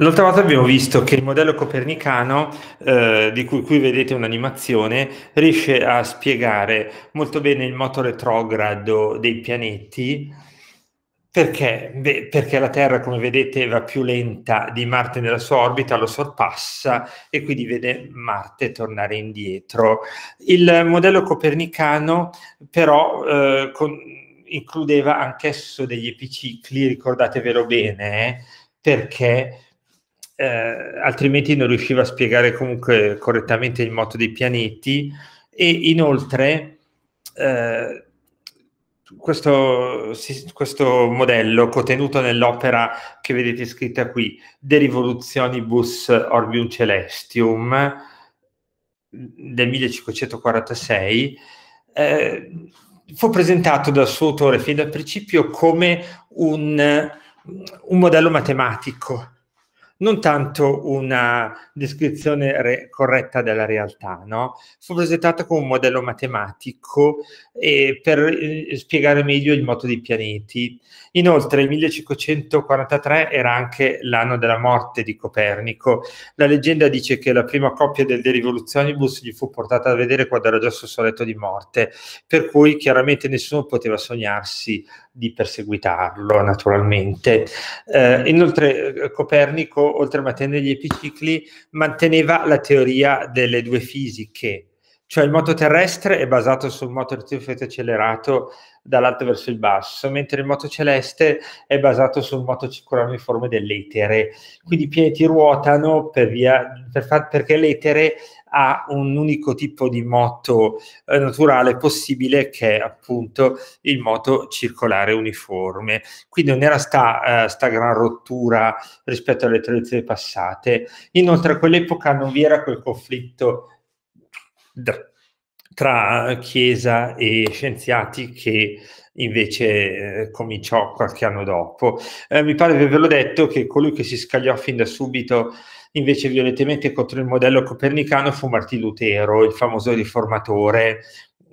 L'altra volta abbiamo visto che il modello copernicano, eh, di cui qui vedete un'animazione, riesce a spiegare molto bene il moto retrogrado dei pianeti. Perché? Beh, perché la Terra, come vedete, va più lenta di Marte nella sua orbita, lo sorpassa e quindi vede Marte tornare indietro. Il modello copernicano, però, eh, con, includeva anch'esso degli epicicli, ricordatevelo bene. Eh? perché eh, altrimenti non riusciva a spiegare comunque correttamente il moto dei pianeti e inoltre eh, questo, questo, modello contenuto nell'opera che vedete scritta qui, De Revolutionibus Orbium Celestium del 1546, eh, fu presentato dal suo autore fin dal principio come un un modello matematico, non tanto una descrizione corretta della realtà, no? Fu presentato come un modello matematico eh, per eh, spiegare meglio il moto dei pianeti. Inoltre, il 1543 era anche l'anno della morte di Copernico. La leggenda dice che la prima coppia del De Rivoluzionibus gli fu portata a vedere quando era già sul suo letto di morte, per cui chiaramente nessuno poteva sognarsi di perseguitarlo naturalmente. Eh, inoltre eh, Copernico, oltre a mantenere gli epicicli, manteneva la teoria delle due fisiche, cioè il moto terrestre è basato sul moto rettilineare accelerato dall'alto verso il basso, mentre il moto celeste è basato sul moto circolare circolariforme dell'etere. Quindi i pianeti ruotano per via, per far, perché l'etere a un unico tipo di moto eh, naturale possibile che è appunto il moto circolare uniforme. Quindi non era sta, eh, sta gran rottura rispetto alle tradizioni passate. Inoltre a quell'epoca non vi era quel conflitto tra Chiesa e scienziati che invece eh, cominciò qualche anno dopo. Eh, mi pare di averlo detto che colui che si scagliò fin da subito invece violentemente contro il modello copernicano fu Martì Lutero, il famoso riformatore.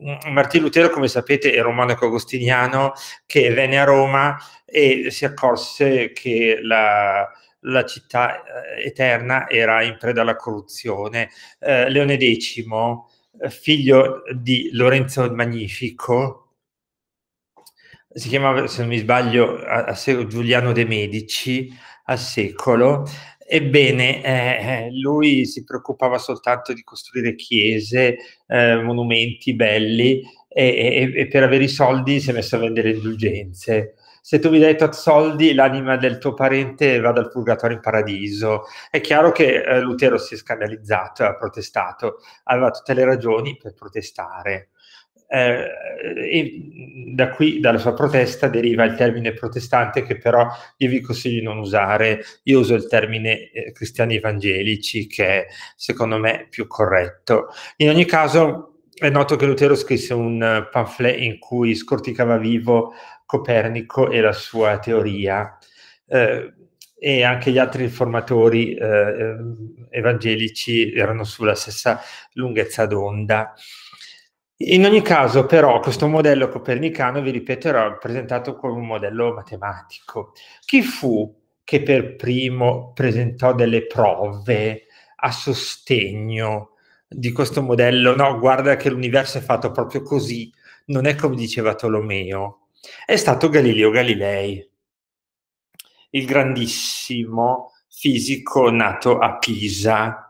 Mm, Martì Lutero, come sapete, era un monaco agostiniano che venne a Roma e si accorse che la, la città eh, eterna era in preda alla corruzione. Eh, Leone X, eh, figlio di Lorenzo il Magnifico, si chiamava, se non mi sbaglio, a, a, Giuliano de Medici, al secolo, Ebbene, eh, eh, lui si preoccupava soltanto di costruire chiese, eh, monumenti belli e, e, e, per avere i soldi si è messo a vendere indulgenze. Se tu mi dai tot soldi, l'anima del tuo parente va dal purgatorio in paradiso. È chiaro che eh, Lutero si è scandalizzato e ha protestato, aveva tutte le ragioni per protestare eh, e da qui, dalla sua protesta, deriva il termine protestante che però io vi consiglio di non usare. Io uso il termine eh, cristiani evangelici che è, secondo me, più corretto. In ogni caso, è noto che Lutero scrisse un eh, pamphlet in cui scorticava vivo Copernico e la sua teoria. Eh, e anche gli altri riformatori eh, eh, evangelici erano sulla stessa lunghezza d'onda. In ogni caso, però, questo modello copernicano, vi ripeterò, è presentato come un modello matematico. Chi fu che per primo presentò delle prove a sostegno di questo modello? No, guarda che l'universo è fatto proprio così, non è come diceva Tolomeo. È stato Galileo Galilei, il grandissimo fisico nato a Pisa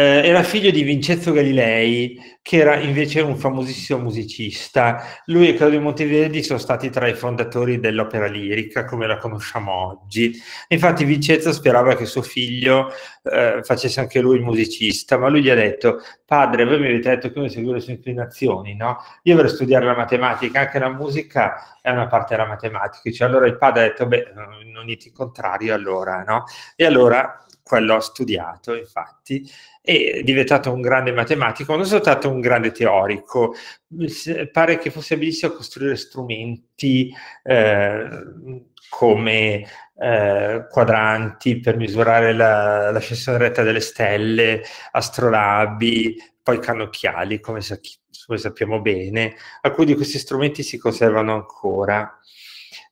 eh, era figlio di Vincenzo Galilei, che era invece un famosissimo musicista. Lui e Claudio Monteverdi sono stati tra i fondatori dell'opera lirica, come la conosciamo oggi. Infatti Vincenzo sperava che suo figlio eh, facesse anche lui il musicista, ma lui gli ha detto, padre, voi mi avete detto che uno segue le sue inclinazioni, no? Io vorrei studiare la matematica, anche la musica è una parte della matematica. Cioè, allora il padre ha detto, beh, non ti contrario allora, no? E allora quello ha studiato, infatti, è diventato un grande matematico, non soltanto un grande teorico, pare che fosse abilissimo a costruire strumenti eh, come eh, quadranti per misurare la, scissione retta delle stelle, astrolabi, poi cannocchiali, come, sa- come sappiamo bene. Alcuni di questi strumenti si conservano ancora.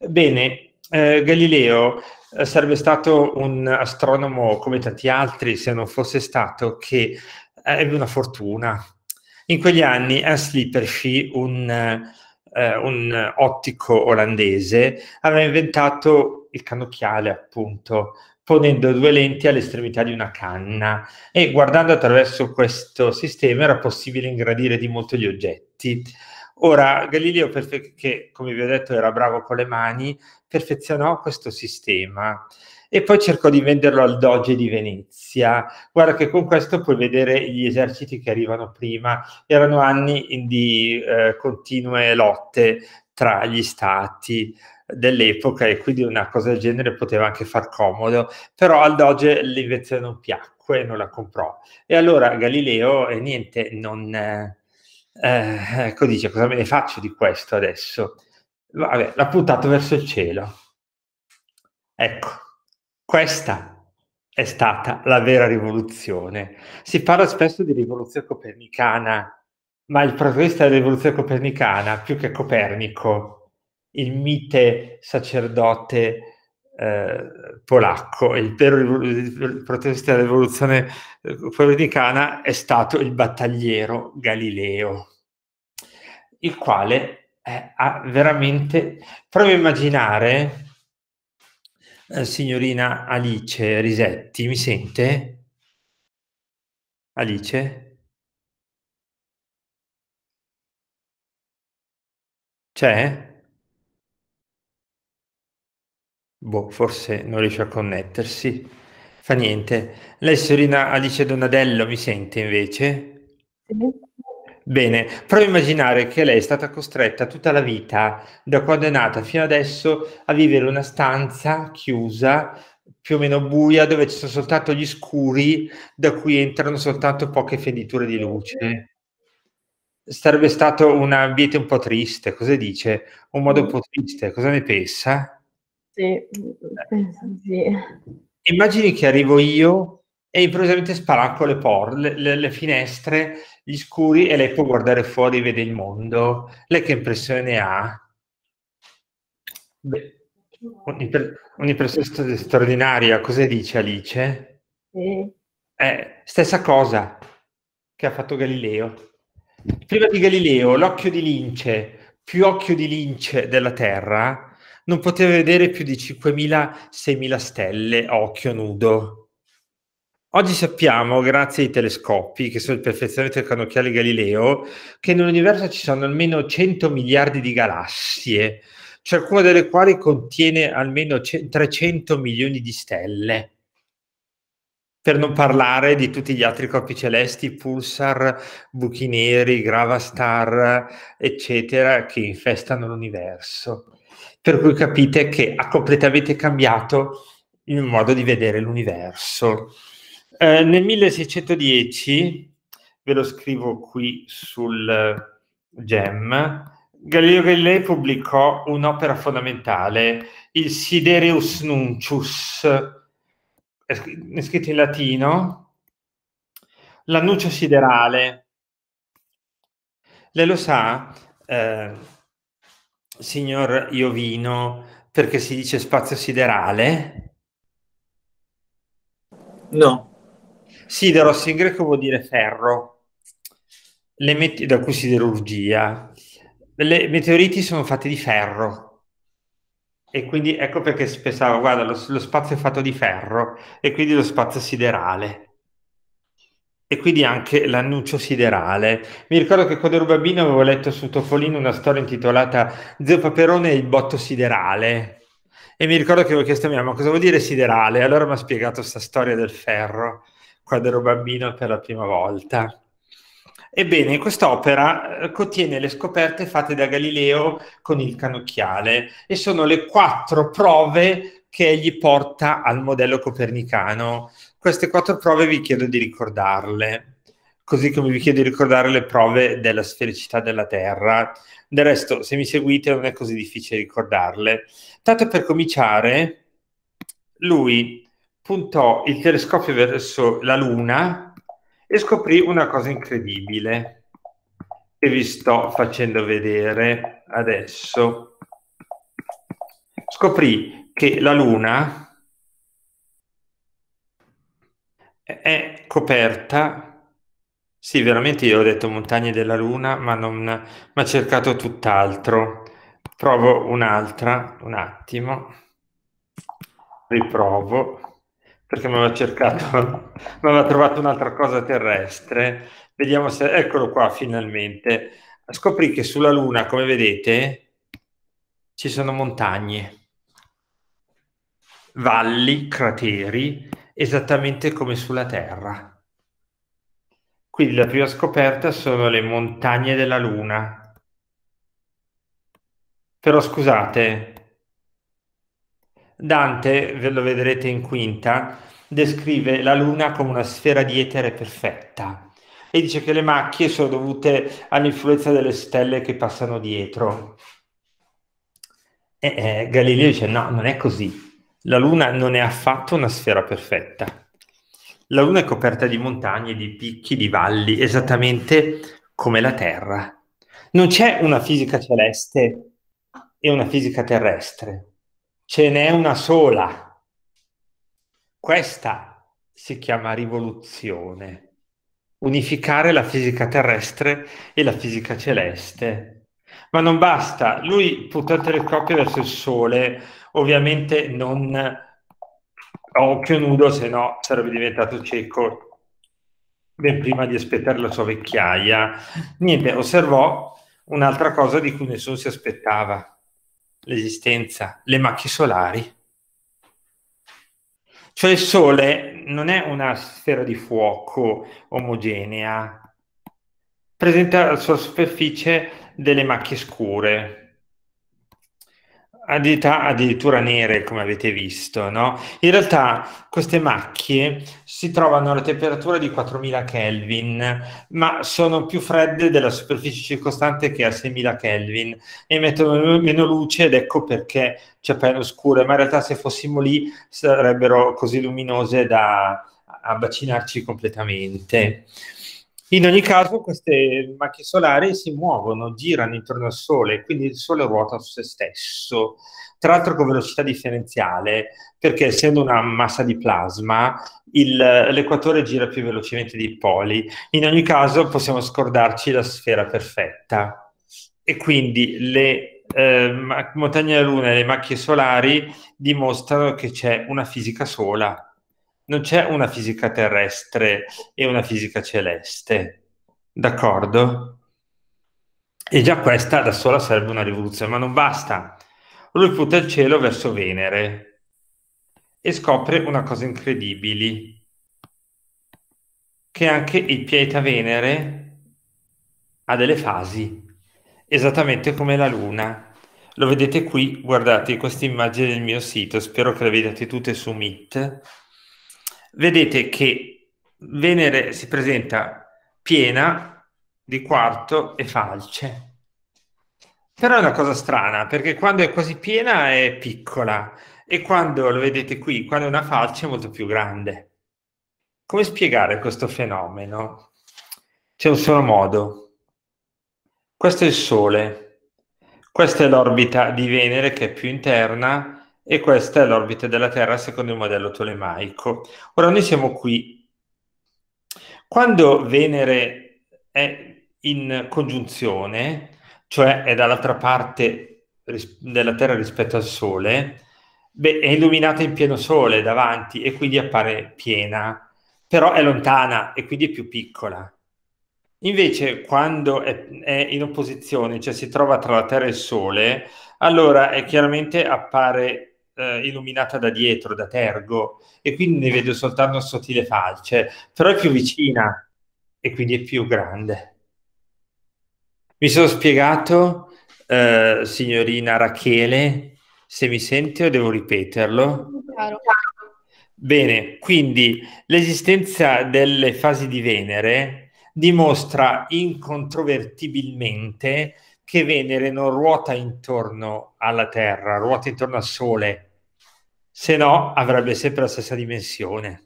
Bene, eh, Galileo eh, sarebbe stato un astronomo come tanti altri se non fosse stato che eh, ebbe una fortuna. In quegli anni Hans Lippershey, un, eh, un ottico olandese, aveva inventato il cannocchiale, appunto, ponendo due lenti all'estremità di una canna e guardando attraverso questo sistema era possibile ingrandire di molto gli oggetti. Ora, Galileo, che come vi ho detto era bravo con le mani, perfezionò questo sistema e poi cercò di venderlo al Doge di Venezia. Guarda che con questo puoi vedere gli eserciti che arrivano prima. Erano anni di eh, continue lotte tra gli stati dell'epoca e quindi una cosa del genere poteva anche far comodo, però al Doge l'invenzione non piacque, non la comprò. E allora Galileo, e niente, non... Eh, eh, ecco, dice, cosa me ne faccio di questo adesso? Vabbè, l'ha puntato verso il cielo. Ecco, questa è stata la vera rivoluzione. Si parla spesso di rivoluzione copernicana, ma il protagonista della rivoluzione copernicana, più che Copernico, il mite sacerdote eh, polacco, il vero il protagonista della rivoluzione eh, polonicana è stato il battagliero Galileo, il quale ha veramente... provo a immaginare, eh, signorina Alice Risetti, mi sente? Alice? C'è? Boh, forse non riesce a connettersi. Fa niente. Lei, signorina Alice Donadello, mi sente invece? Sì. Bene, provo a immaginare che lei è stata costretta tutta la vita, da quando è nata fino adesso, a vivere in una stanza chiusa, più o meno buia, dove ci sono soltanto gli scuri, da cui entrano soltanto poche fenditure di luce. Sarebbe stato un ambiente un po' triste, cosa dice? Un modo un po' triste, cosa ne pensa? Sì, mm, eh. sì. Immagini che arrivo io e improvvisamente sparacco le, por- le, le, le finestre, gli scuri e lei può guardare fuori, vede il mondo. Lei che impressione ha? Beh, un'impressione straordinaria, cosa dice Alice? Sì. Eh, stessa cosa che ha fatto Galileo. Prima di Galileo, l'occhio di lince, più occhio di lince della Terra, non poteva vedere più di 5.000-6.000 stelle a occhio nudo. Oggi sappiamo, grazie ai telescopi, che sono il perfezionamento del cannocchiale Galileo, che nell'universo ci sono almeno 100 miliardi di galassie, ciascuna cioè delle quali contiene almeno 300 milioni di stelle. Per non parlare di tutti gli altri corpi celesti, pulsar, buchi neri, gravastar, eccetera, che infestano l'universo per cui capite che ha completamente cambiato il modo di vedere l'universo. Eh, nel 1610, ve lo scrivo qui sul eh, GEM, Galileo Galilei pubblicò un'opera fondamentale, il Sidereus Nuncius, è scritto in latino, l'annuncio siderale. Lei lo sa, eh, signor Iovino, perché si dice spazio siderale? No. Sideros in greco vuol dire ferro, le met- da cui siderurgia. Le meteoriti sono fatti di ferro e quindi ecco perché si pensava, guarda, lo, lo, spazio è fatto di ferro e quindi lo spazio siderale e quindi anche l'annuncio siderale. Mi ricordo che quando ero bambino avevo letto su Topolino una storia intitolata Zio Paperone e il botto siderale. E mi ricordo che avevo chiesto a mia mamma cosa vuol dire siderale. Allora mi ha spiegato questa storia del ferro quando ero bambino per la prima volta. Ebbene, quest'opera eh, contiene le scoperte fatte da Galileo con il cannocchiale e sono le quattro prove che egli porta al modello copernicano queste quattro prove vi chiedo di ricordarle, così come vi chiedo di ricordare le prove della sfericità della Terra. Del resto, se mi seguite, non è così difficile ricordarle. Tanto per cominciare, lui puntò il telescopio verso la Luna e scoprì una cosa incredibile che vi sto facendo vedere adesso. Scoprì che la Luna è coperta. Sì, veramente io ho detto Montagne della Luna, ma non ma ho cercato tutt'altro. Provo un'altra, un attimo. Riprovo perché mi aveva cercato, mi aveva trovato un'altra cosa terrestre. Vediamo se eccolo qua finalmente. Scoprì che sulla Luna, come vedete, ci sono montagne, valli, crateri esattamente come sulla Terra. Quindi la prima scoperta sono le montagne della Luna. Però scusate, Dante, ve lo vedrete in quinta, descrive la Luna come una sfera di etere perfetta e dice che le macchie sono dovute all'influenza delle stelle che passano dietro. E, eh, eh, Galileo dice no, non è così la Luna non è affatto una sfera perfetta. La Luna è coperta di montagne, di picchi, di valli, esattamente come la Terra. Non c'è una fisica celeste e una fisica terrestre, ce n'è una sola. Questa si chiama rivoluzione, unificare la fisica terrestre e la fisica celeste. Ma non basta, lui puntò il telescopio verso il Sole, ovviamente non a occhio nudo, se no sarebbe diventato cieco ben prima di aspettare la sua vecchiaia. Niente, osservò un'altra cosa di cui nessuno si aspettava, l'esistenza, le macchie solari. Cioè il Sole non è una sfera di fuoco omogenea, presenta alla sua superficie delle macchie scure Adita addirittura nere, come avete visto, no? In realtà queste macchie si trovano alla temperatura di 4000 Kelvin, ma sono più fredde della superficie circostante che è a 6000 Kelvin, emettono meno luce ed ecco perché ci appaiono scure, ma in realtà se fossimo lì sarebbero così luminose da abbacinarci completamente. In ogni caso, queste macchie solari si muovono, girano intorno al Sole, quindi il Sole ruota su se stesso, tra l'altro con velocità differenziale, perché essendo una massa di plasma, il, l'equatore gira più velocemente dei poli. In ogni caso, possiamo scordarci la sfera perfetta. E quindi le eh, montagne della Luna e le macchie solari dimostrano che c'è una fisica sola non c'è una fisica terrestre e una fisica celeste, d'accordo? E già questa da sola sarebbe una rivoluzione, ma non basta. Lui punta il cielo verso Venere e scopre una cosa incredibile, che anche il pianeta Venere ha delle fasi, esattamente come la Luna. Lo vedete qui, guardate queste immagini del mio sito, spero che le vediate tutte su Meet vedete che Venere si presenta piena di quarto e falce. Però è una cosa strana, perché quando è quasi piena è piccola e quando lo vedete qui, quando è una falce è molto più grande. Come spiegare questo fenomeno? C'è un solo modo. Questo è il Sole, questa è l'orbita di Venere che è più interna e questa è l'orbita della Terra secondo il modello tolemaico. Ora noi siamo qui. Quando Venere è in congiunzione, cioè è dall'altra parte della Terra rispetto al Sole, beh, è illuminata in pieno Sole davanti e quindi appare piena, però è lontana e quindi è più piccola. Invece quando è, è in opposizione, cioè si trova tra la Terra e il Sole, allora chiaramente appare eh, illuminata da dietro, da tergo, e quindi ne vedo soltanto sottile falce, però è più vicina e quindi è più grande. Mi sono spiegato, eh, signorina Rachele, se mi sente o devo ripeterlo? Claro. Bene, quindi l'esistenza delle fasi di Venere dimostra incontrovertibilmente che Venere non ruota intorno alla Terra, ruota intorno al Sole, se no avrebbe sempre la stessa dimensione,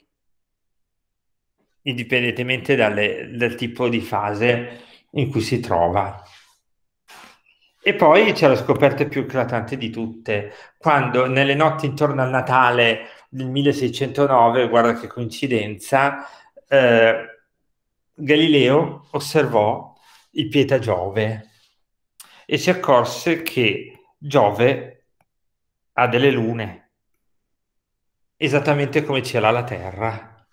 indipendentemente dalle, dal tipo di fase in cui si trova. E poi c'è la scoperta più eclatante di tutte, quando nelle notti intorno al Natale del 1609, guarda che coincidenza, eh, Galileo osservò il pieta Giove e si accorse che Giove ha delle lune esattamente come ce l'ha la Terra.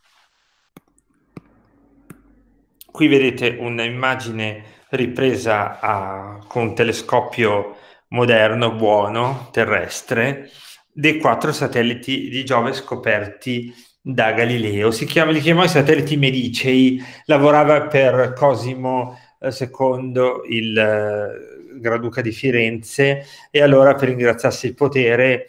Qui vedete un'immagine ripresa a, ah, con un telescopio moderno, buono, terrestre, dei quattro satelliti di Giove scoperti da Galileo. Si chiama, li chiamò i satelliti Medicei, lavorava per Cosimo II, eh, il eh, Graduca di Firenze, e allora per ringraziarsi il potere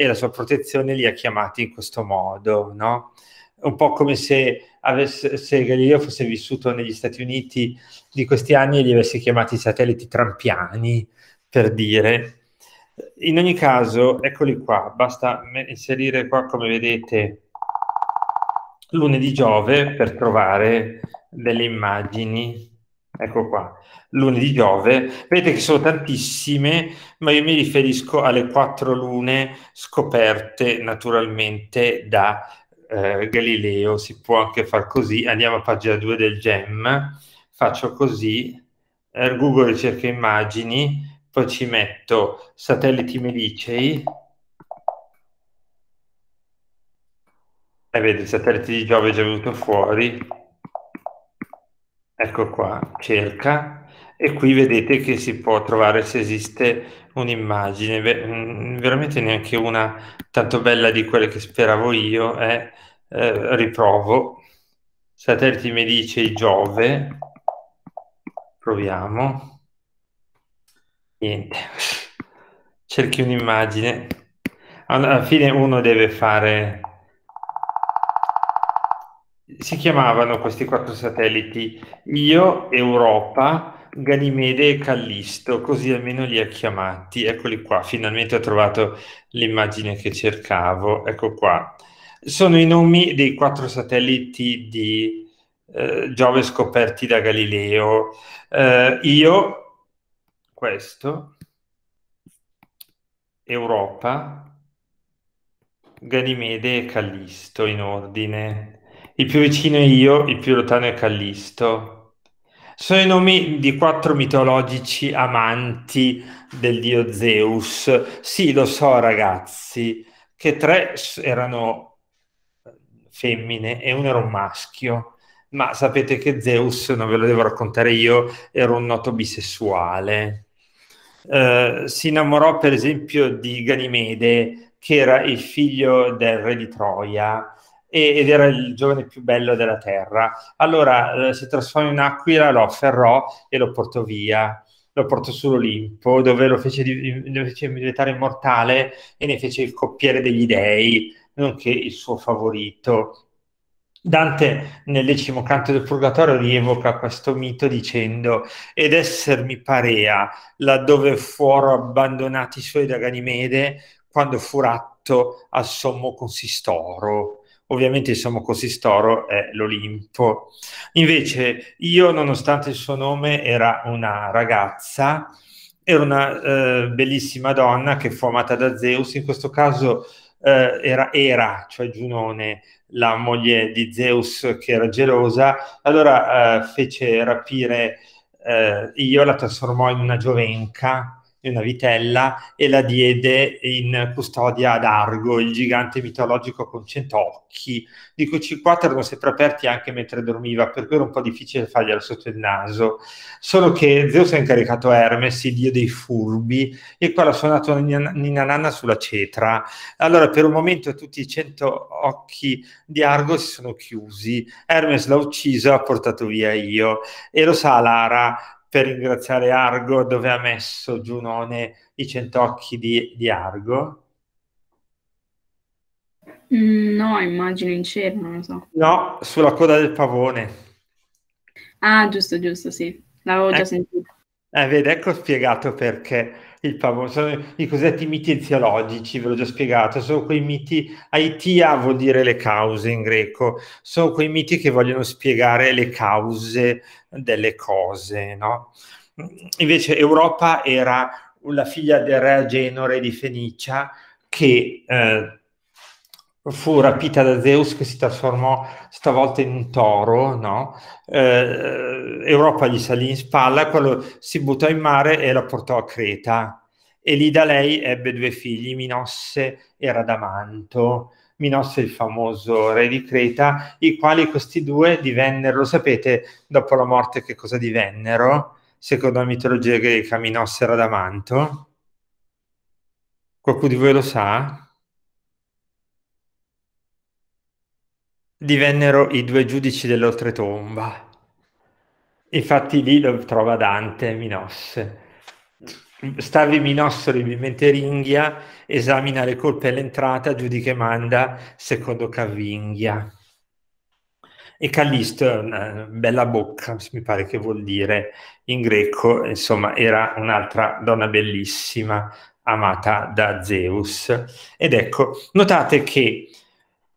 e la sua protezione li ha chiamati in questo modo, no? Un po' come se, avesse, se Galileo fosse vissuto negli Stati Uniti di questi anni e li avesse chiamati satelliti trampiani, per dire. In ogni caso, eccoli qua, basta inserire qua, come vedete, lunedì Giove per trovare delle immagini ecco qua, lunedì Giove, vedete che sono tantissime, ma io mi riferisco alle quattro lune scoperte naturalmente da eh, Galileo, si può anche far così, andiamo a pagina 2 del GEM, faccio così, eh, Google cerca immagini, poi ci metto satelliti melicei, e eh, vedi, i satelliti di Giove è già venuto fuori, ecco qua, cerca e qui vedete che si può trovare se esiste un'immagine, mm, veramente neanche una tanto bella di quelle che speravo io, eh? Eh, riprovo, Satelliti mi dice Giove, proviamo, niente, cerchi un'immagine, alla fine uno deve fare si chiamavano questi quattro satelliti Io, Europa, Ganimede e Callisto, così almeno li ha chiamati. Eccoli qua, finalmente ho trovato l'immagine che cercavo. Ecco qua. Sono i nomi dei quattro satelliti di eh, Giove scoperti da Galileo. Eh, io, questo, Europa, Ganimede e Callisto in ordine il più vicino è io, il più lontano è Callisto. Sono i nomi di quattro mitologici amanti del dio Zeus. Sì, lo so ragazzi, che tre erano eh, femmine e uno era un maschio, ma sapete che Zeus, non ve lo devo raccontare io, era un noto bisessuale. Eh, si innamorò per esempio di Ganimede, che era il figlio del re di Troia, ed era il giovane più bello della terra. Allora eh, si trasformò in aquila, lo afferrò e lo portò via. Lo portò sull'Olimpo, dove lo fece, lo fece diventare immortale e ne fece il coppiere degli dei, nonché il suo favorito. Dante nel decimo canto del Purgatorio rievoca questo mito dicendo ed esser mi parea laddove fuoro abbandonati i suoi da Ganimede quando fu ratto al sommo consistoro ovviamente il Sommo Consistoro è l'Olimpo. Invece io, nonostante il suo nome, era una ragazza, era una eh, bellissima donna che fu amata da Zeus, in questo caso eh, era Era, cioè Giunone, la moglie di Zeus che era gelosa, allora eh, fece rapire eh, Io, la trasformò in una giovenca una vitella e la diede in custodia ad Argo, il gigante mitologico con occhi, di cui 50 erano sempre aperti anche mentre dormiva, per cui era un po' difficile farglielo sotto il naso. Solo che Zeus ha incaricato Hermes, il dio dei furbi, e qua ha suonato Nina Nanna sulla cetra. Allora per un momento tutti i cento occhi di Argo si sono chiusi, Hermes l'ha ucciso e ha portato via io. E lo sa Lara, per ringraziare Argo dove ha messo Giunone i centocchi di, di Argo? Mm, no, immagino in cielo, non lo so. No, sulla coda del pavone. Ah, giusto, giusto, sì. L'avevo eh, già sentito. Eh, vedi, ecco spiegato perché il favore, sono i cosiddetti miti eziologici, ve l'ho già spiegato, sono quei miti, aitia vuol dire le cause in greco, sono quei miti che vogliono spiegare le cause delle cose, no? Invece Europa era la figlia del re Genore di Fenicia che eh, fu rapita da Zeus che si trasformò stavolta in un toro, no? eh, Europa gli salì in spalla, quello si buttò in mare e la portò a Creta. E lì da lei ebbe due figli, Minosse e Radamanto. Minosse il famoso re di Creta, i quali questi due divennero, lo sapete, dopo la morte che cosa divennero? Secondo la mitologia greca, Minosse e Radamanto. Qualcuno di voi lo sa? divennero i due giudici dell'oltretomba. Infatti lì lo trova Dante Minosse. Stavi Minosso ribimente ringhia, esamina le colpe all'entrata, giudica e manda secondo Cavinghia. E Callisto è una bella bocca, mi pare che vuol dire in greco, insomma, era un'altra donna bellissima amata da Zeus. Ed ecco, notate che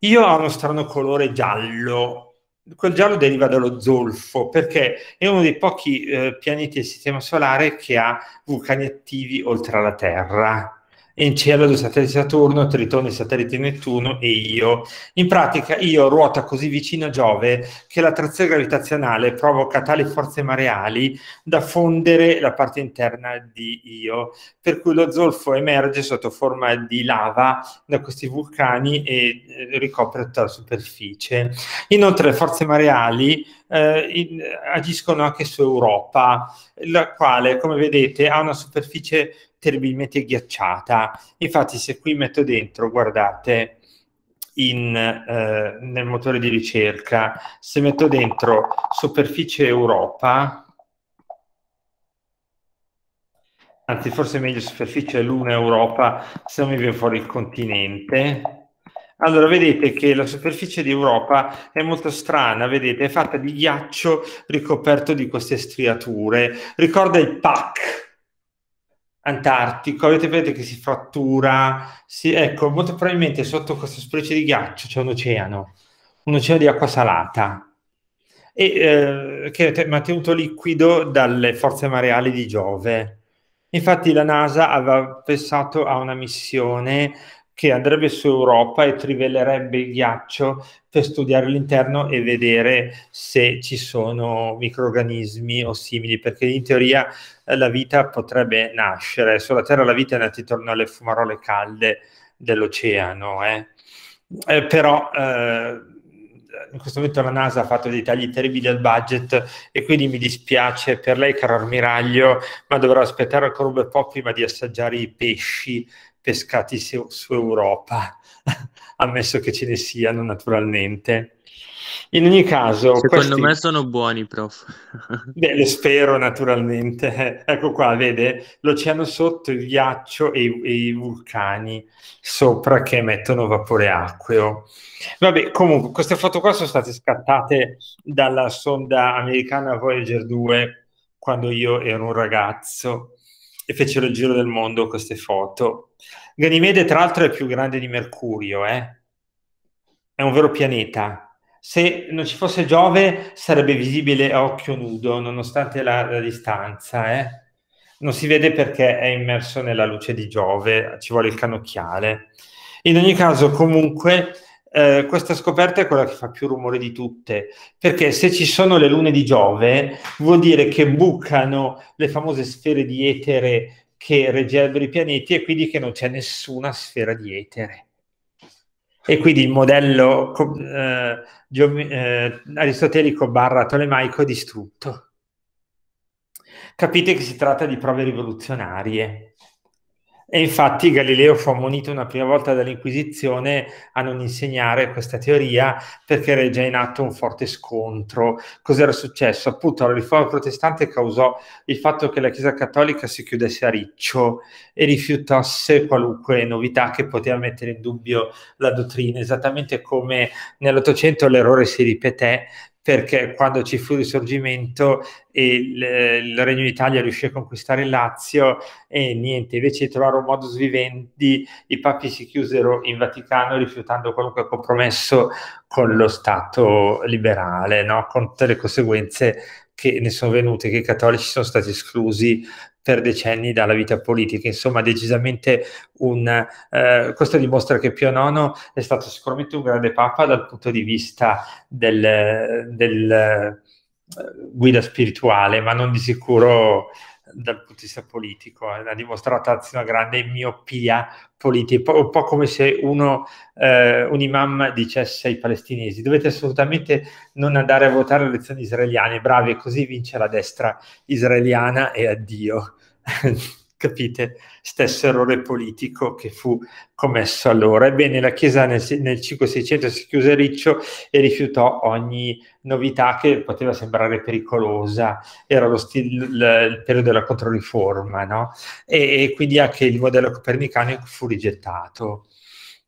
io ho uno strano colore giallo, quel giallo deriva dallo zolfo perché è uno dei pochi eh, pianeti del sistema solare che ha vulcani attivi oltre la Terra e in cielo due satelliti Saturno, Tritone, il satellite Nettuno e io. In pratica io ruota così vicino a Giove che l'attrazione gravitazionale provoca tali forze mareali da fondere la parte interna di io, per cui lo zolfo emerge sotto forma di lava da questi vulcani e eh, ricopre tutta la superficie. Inoltre le forze mareali eh, in, agiscono anche su Europa, la quale, come vedete, ha una superficie terribilmente ghiacciata. Infatti, se qui metto dentro, guardate, in, eh, nel motore di ricerca, se metto dentro superficie Europa, anzi forse meglio superficie Luna Europa, se non mi viene fuori il continente. Allora, vedete che la superficie di Europa è molto strana, vedete, è fatta di ghiaccio ricoperto di queste striature. Ricorda il PAC, antartico, avete vedete che si frattura, si, ecco, molto probabilmente sotto questa specie di ghiaccio c'è un oceano, un oceano di acqua salata, e, eh, che è mantenuto liquido dalle forze mareali di Giove. Infatti la NASA aveva pensato a una missione che andrebbe su Europa e trivellerebbe il ghiaccio per studiare l'interno e vedere se ci sono microrganismi o simili, perché in teoria eh, la vita potrebbe nascere. Sulla Terra la vita è nata intorno alle fumarole calde dell'oceano, eh. Eh, però eh, in questo momento la NASA ha fatto dei tagli terribili al budget e quindi mi dispiace per lei, caro ammiraglio, ma dovrò aspettare ancora un bel po' prima di assaggiare i pesci pescati su, su Europa, ammesso che ce ne siano naturalmente. In ogni caso... Secondo questi... me sono buoni, prof. Beh, lo spero naturalmente. Ecco qua, vede, l'oceano sotto, il ghiaccio e e i, vulcani sopra che emettono vapore acqueo. Vabbè, comunque, queste foto qua sono state scattate dalla sonda americana Voyager 2 quando io ero un ragazzo e fecero il giro del mondo queste foto. Ganimede, tra l'altro, è più grande di Mercurio, eh? è un vero pianeta. Se non ci fosse Giove sarebbe visibile a occhio nudo, nonostante la, la distanza. Eh? Non si vede perché è immerso nella luce di Giove, ci vuole il cannocchiale. In ogni caso, comunque, eh, questa scoperta è quella che fa più rumore di tutte, perché se ci sono le lune di Giove, vuol dire che bucano le famose sfere di etere che reggerebbero i pianeti e quindi che non c'è nessuna sfera di etere. E quindi il modello eh, eh, aristotelico barra tolemaico è distrutto. Capite che si tratta di prove rivoluzionarie e infatti Galileo fu ammonito una prima volta dall'Inquisizione a non insegnare questa teoria perché era già in atto un forte scontro. Cos'era successo? Appunto la riforma protestante causò il fatto che la Chiesa cattolica si chiudesse a riccio e rifiutasse qualunque novità che poteva mettere in dubbio la dottrina, esattamente come nell'Ottocento l'errore si ripeté perché quando ci fu il risorgimento il, il Regno d'Italia riuscì a conquistare il Lazio e niente, invece di trovare un modus vivendi i papi si chiusero in Vaticano rifiutando qualunque compromesso con lo Stato liberale, no? con tutte le conseguenze che ne sono venute, che i cattolici sono stati esclusi per decenni dalla vita politica. Insomma, decisamente un... Eh, questo dimostra che Pio IX è stato sicuramente un grande papa dal punto di vista del, del eh, guida spirituale, ma non di sicuro dal punto di vista politico, eh, ha è una grande miopia politica, un po' come se uno, eh, un imam dicesse ai palestinesi dovete assolutamente non andare a votare le elezioni israeliane, bravi, così vince la destra israeliana e addio. capite, stesso errore politico che fu commesso allora. Ebbene, la Chiesa nel, nel 5600 si chiuse riccio e rifiutò ogni novità che poteva sembrare pericolosa, era lo stil, l, il periodo della Controriforma, no? E, e, quindi anche il modello copernicano fu rigettato.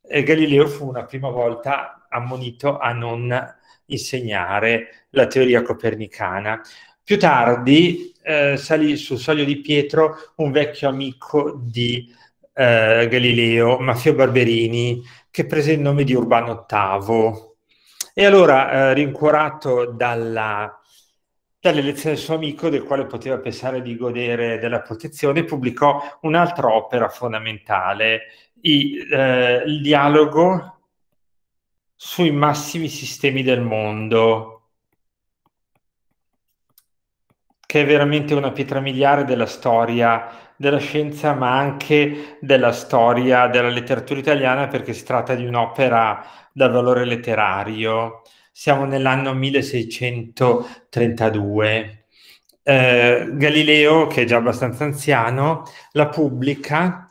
E Galileo fu una prima volta ammonito a non insegnare la teoria copernicana. Più tardi eh, salì sul soglio di Pietro un vecchio amico di eh, Galileo, Maffio Barberini, che prese il nome di Urbano VIII. E allora, eh, rincuorato dalla, dall'elezione del suo amico, del quale poteva pensare di godere della protezione, pubblicò un'altra opera fondamentale, i, eh, il dialogo sui massimi sistemi del mondo, che è veramente una pietra miliare della storia della scienza, ma anche della storia della letteratura italiana, perché si tratta di un'opera dal valore letterario. Siamo nell'anno 1632. Eh, Galileo, che è già abbastanza anziano, la pubblica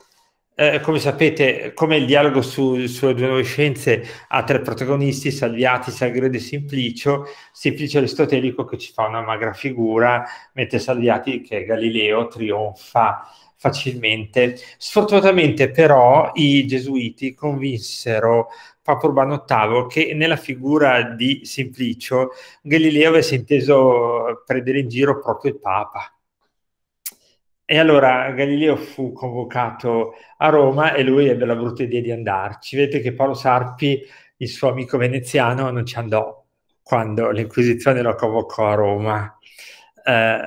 eh, come sapete, come il dialogo su, sulle due nuove scienze ha tre protagonisti, Salviati, Sagredo e Simplicio, Simplicio Aristotelico che ci fa una magra figura, mentre Salviati, che è Galileo, trionfa facilmente. Sfortunatamente però i gesuiti convinsero Papa Urbano VIII che nella figura di Simplicio Galileo avesse inteso prendere in giro proprio il Papa e allora Galileo fu convocato a Roma e lui ebbe la brutta idea di andarci. Vedete che Paolo Sarpi, il suo amico veneziano, non ci andò quando l'Inquisizione lo convocò a Roma. Eh,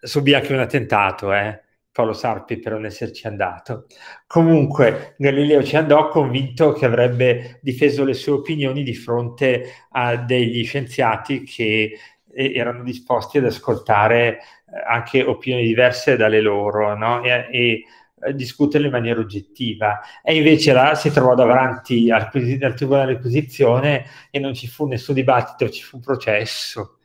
subì anche un attentato, eh? Paolo Sarpi per non esserci andato. Comunque Galileo ci andò convinto che avrebbe difeso le sue opinioni di fronte a degli scienziati che erano disposti ad ascoltare eh, anche opinioni diverse dalle loro no? e, e, eh, discuterle in maniera oggettiva. E invece là si trovò davanti al, al Tribunale dell'Inquisizione e non ci fu nessun dibattito, ci fu un processo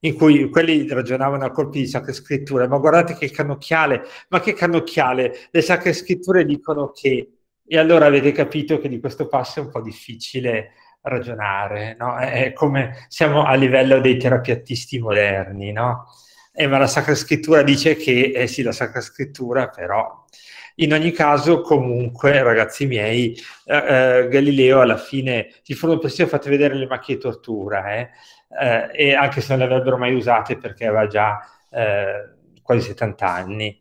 in cui quelli ragionavano a colpi di sacre scritture, ma guardate che cannocchiale, ma che cannocchiale, le sacre scritture dicono che, e allora avete capito che di questo passo è un po' difficile ragionare, no? È come siamo a livello dei terapeutisti moderni, no? E ma la Sacra Scrittura dice che, eh sì, la Sacra Scrittura, però... In ogni caso, comunque, ragazzi miei, eh, eh Galileo alla fine ci furono persino fatte vedere le macchie di tortura, eh? eh? e anche se non le avrebbero mai usate perché aveva già eh, quasi 70 anni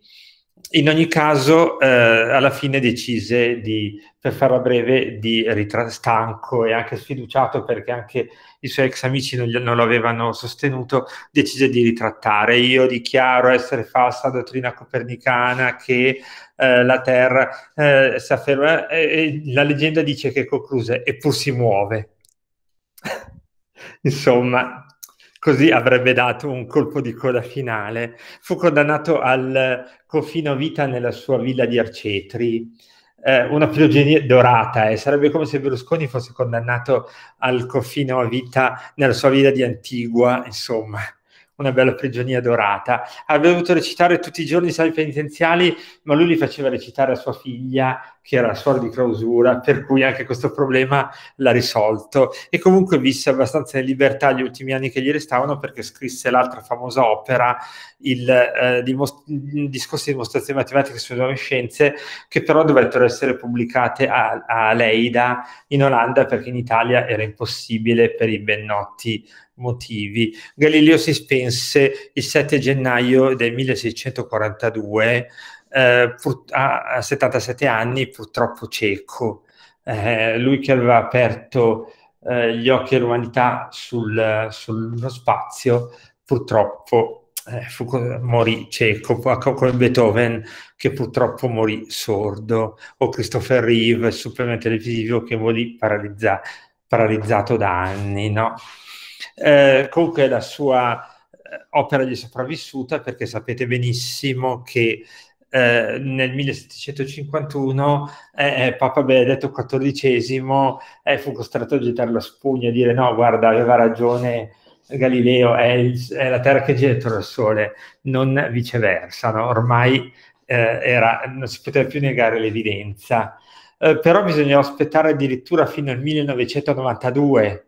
in ogni caso, eh, alla fine decise di, per farla breve, di ritrarre stanco e anche sfiduciato perché anche i suoi ex amici non, gli, non, lo avevano sostenuto, decise di ritrattare. Io dichiaro essere falsa la dottrina copernicana che eh, la Terra eh, si afferma. Eh, e, la leggenda dice che concluse, eppur si muove. Insomma, così avrebbe dato un colpo di coda finale. Fu condannato al confino vita nella sua villa di Arcetri, eh, una prigionia dorata, eh. sarebbe come se Berlusconi fosse condannato al confino vita nella sua villa di Antigua, insomma una bella prigionia dorata. Aveva dovuto recitare tutti i giorni i sali penitenziali, ma lui li faceva recitare a sua figlia, che era suora di clausura, per cui anche questo problema l'ha risolto. E comunque visse abbastanza in libertà gli ultimi anni che gli restavano perché scrisse l'altra famosa opera, il eh, dimost- discorso di dimostrazione matematica sulle nuove scienze, che però dovettero essere pubblicate a, a Leida in Olanda perché in Italia era impossibile per i ben noti motivi. Galileo si spense il 7 gennaio del 1642 eh, a, 77 anni, purtroppo cieco. Eh, lui che aveva aperto eh, gli occhi all'umanità sul, sullo spazio, purtroppo eh, fu, morì cieco, come Beethoven che purtroppo morì sordo, o Christopher Reeve, il supplemento televisivo che morì paralizza, paralizzato da anni, no? Eh, comunque la sua eh, opera gli è sopravvissuta perché sapete benissimo che eh, nel 1751 eh, eh, Papa Benedetto XIV eh, fu costretto a gettare la spugna e dire no, guarda, aveva ragione Galileo, è, il, è la Terra che gira intorno al Sole, non viceversa. No? Ormai eh, era, non si poteva più negare l'evidenza. però bisognava aspettare addirittura fino al 1992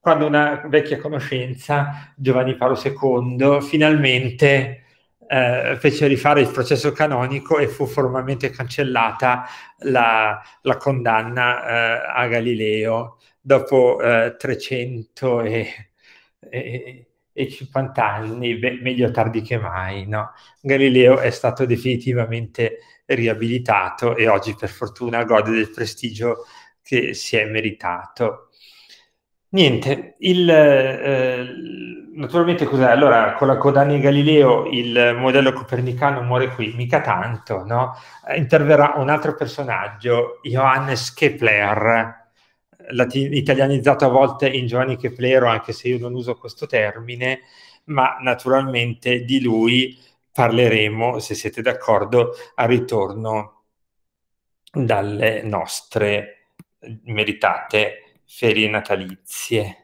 quando una vecchia conoscenza, Giovanni Paolo II, finalmente eh, fece rifare il processo canonico e fu formalmente cancellata la, la condanna eh, a Galileo dopo eh, 300 e, e, e 50 anni, beh, meglio tardi che mai. No? Galileo è stato definitivamente riabilitato e oggi per fortuna gode del prestigio che si è meritato. Niente, il, eh, naturalmente cos'è? Allora, con la Codani e Galileo il modello copernicano muore qui, mica tanto, no? Eh, interverrà un altro personaggio, Johannes Kepler, latin- italianizzato a volte in Giovanni Keplero, anche se io non uso questo termine, ma naturalmente di lui parleremo, se siete d'accordo, al ritorno dalle nostre meritate ferie natalizie.